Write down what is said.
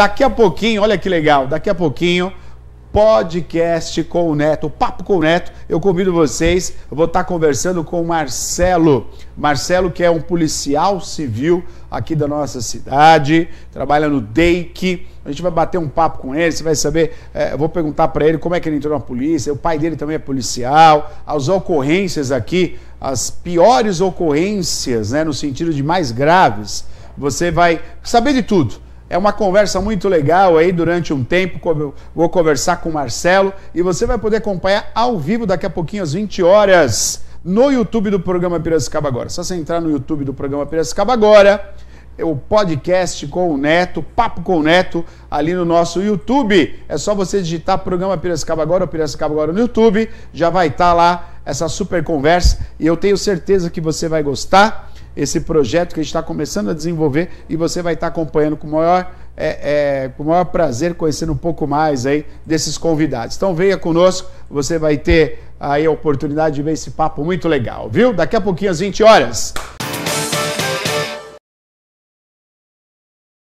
Daqui a pouquinho, olha que legal, daqui a pouquinho, podcast com o Neto, papo com o Neto. Eu convido vocês, eu vou estar conversando com o Marcelo. Marcelo, que é um policial civil aqui da nossa cidade, trabalha no DEIC. A gente vai bater um papo com ele, você vai saber, é, eu vou perguntar para ele como é que ele entrou na polícia, o pai dele também é policial, as ocorrências aqui, as piores ocorrências, né, no sentido de mais graves. Você vai saber de tudo é uma conversa muito legal aí durante um tempo. Vou conversar com o Marcelo e você vai poder acompanhar ao vivo daqui a pouquinho, às 20 horas, no YouTube do programa Piracicaba Agora. Só você entrar no YouTube do programa Piracicaba Agora, é o podcast com o Neto, Papo com o Neto, ali no nosso YouTube. É só você digitar programa Piracicaba Agora ou Piracicaba Agora no YouTube, já vai estar tá lá essa super conversa e eu tenho certeza que você vai gostar esse projeto que a gente está começando a desenvolver e você vai estar tá acompanhando com o maior, é, é, com maior prazer, conhecendo um pouco mais aí desses convidados. Então venha conosco, você vai ter aí a oportunidade de ver esse papo muito legal, viu? Daqui a pouquinho às 20 horas.